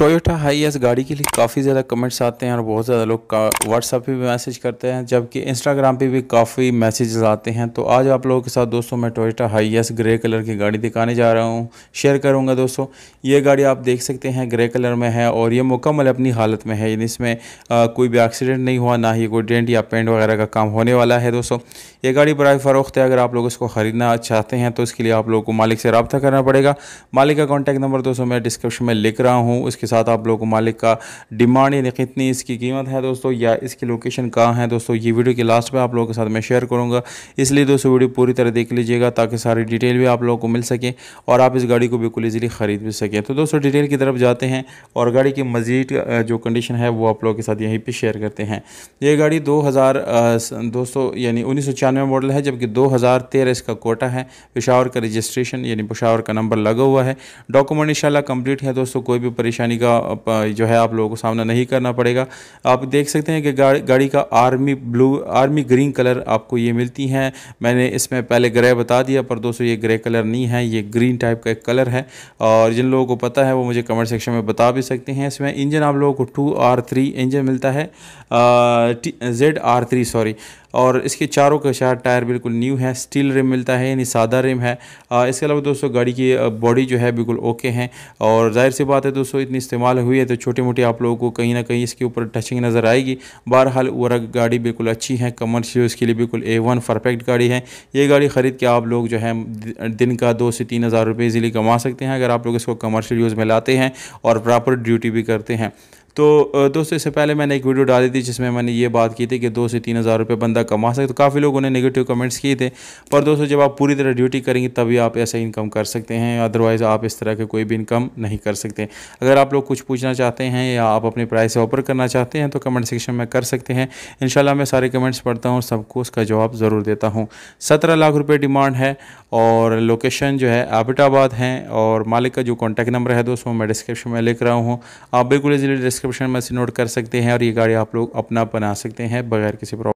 Toyota high S गाड़ी के लिए काफ़ी ज़्यादा कमेंट्स आते हैं और बहुत ज़्यादा लोग का व्हाट्सअप पे भी मैसेज करते हैं जबकि इंस्टाग्राम पे भी काफ़ी मैसेजेस आते हैं तो आज आप लोगों के साथ दोस्तों मैं Toyota HiAce grey colour की गाड़ी दिखाने जा रहा हूँ शेयर करूँगा दोस्तों ये गाड़ी आप देख सकते हैं ग्रे कलर में है और ये मुकम्मल अपनी हालत में है यानी इसमें कोई भी एक्सीडेंट नहीं हुआ ना ही कोई डेंट या पेंट वगैरह का काम होने वाला है दोस्तों ये गाड़ी बड़ा फ़रोख्त है अगर आप लोग इसको ख़रीदना चाहते हैं तो इसके लिए आप लोगों को मालिक से रबता करना पड़ेगा मालिक का कॉन्टैक्ट नंबर दोस्तों मैं डिस्क्रिप्शन में लिख रहा हूँ उसके साथ आप लोगों को मालिक का डिमांड यानी कितनी इसकी कीमत है दोस्तों या इसकी लोकेशन कहाँ है दोस्तों ये वीडियो के लास्ट में आप लोगों के साथ मैं शेयर करूँगा इसलिए दोस्तों वीडियो पूरी तरह देख लीजिएगा ताकि सारी डिटेल भी आप लोगों को मिल सके और आप इस गाड़ी को बिल्कुल ईजिली ख़रीद भी सकें तो दोस्तों डिटेल की तरफ जाते हैं और गाड़ी की मज़ीद जो कंडीशन है वो आप लोगों के साथ यहीं पर शेयर करते हैं ये गाड़ी दो हज़ार दोस्तों यानी उन्नीस मॉडल है जबकि दो इसका कोटा है पिशावर का रजिस्ट्रेशन यानी पिशावर का नंबर लगा हुआ है डॉक्यूमेंट इंशाल्लाह कंप्लीट है दोस्तों कोई भी परेशानी का जो है आप लोगों को सामना नहीं करना पड़ेगा आप देख सकते हैं कि गाड़ी गाड़ी का army blue army green colour आपको ये मिलती हैं मैंने इसमें पहले ग्रे बता दिया पर दोस्तों ये ग्रे कलर नहीं है ये ग्रीन टाइप का एक कलर है और जिन लोगों को पता है वो मुझे कमेंट सेक्शन में बता भी सकते हैं इसमें इंजन आप लोगों को टू आर थ्री इंजन मिलता है जेड आर थ्री सॉरी और इसके चारों का चार टायर बिल्कुल न्यू है स्टील रिम मिलता है यानी सादा रिम है इसके अलावा दोस्तों गाड़ी की बॉडी जो है बिल्कुल ओके हैं और जाहिर सी बात है दोस्तों इतनी इस्तेमाल हुई है तो छोटी मोटी आप लोगों को कहीं ना कहीं इसके ऊपर टचिंग नज़र आएगी बहरहाल वर्ग गाड़ी बिल्कुल अच्छी है कमर्शियल इसके लिए बिल्कुल ए वन परफेक्ट गाड़ी है ये गाड़ी ख़रीद के आप लोग जो है दिन का दो से तीन हज़ार रुपये कमा सकते हैं अगर आप लोग इसको कमर्शियल यूज़ में लाते हैं और प्रॉपर ड्यूटी भी करते हैं तो दोस्तों इससे पहले मैंने एक वीडियो डाली थी जिसमें मैंने ये बात की थी कि दो से तीन हज़ार रुपये बंदा कमा सके तो काफ़ी लोगों ने नेगेटिव कमेंट्स किए थे पर दोस्तों जब आप पूरी तरह ड्यूटी करेंगे तभी आप ऐसा इनकम कर सकते हैं अदरवाइज़ आप इस तरह के कोई भी इनकम नहीं कर सकते अगर आप लोग कुछ पूछना चाहते हैं या आप अपने प्राइस ऑफर करना चाहते हैं तो कमेंट सेक्शन में कर सकते हैं इन मैं सारे कमेंट्स पढ़ता हूँ और सबको उसका जवाब ज़रूर देता हूँ सत्रह लाख रुपये डिमांड है और लोकेशन जो है आबिटाबाद है और मालिक का जो कॉन्टैक्ट नंबर है दोस्तों मैं डिस्क्रिप्शन में लिख रहा हूँ आप बिल्कुल इजिली डिस्क्रिप्शन में से नोट कर सकते हैं और ये गाड़ी आप लोग अपना बना सकते हैं बगैर किसी प्रॉब्लम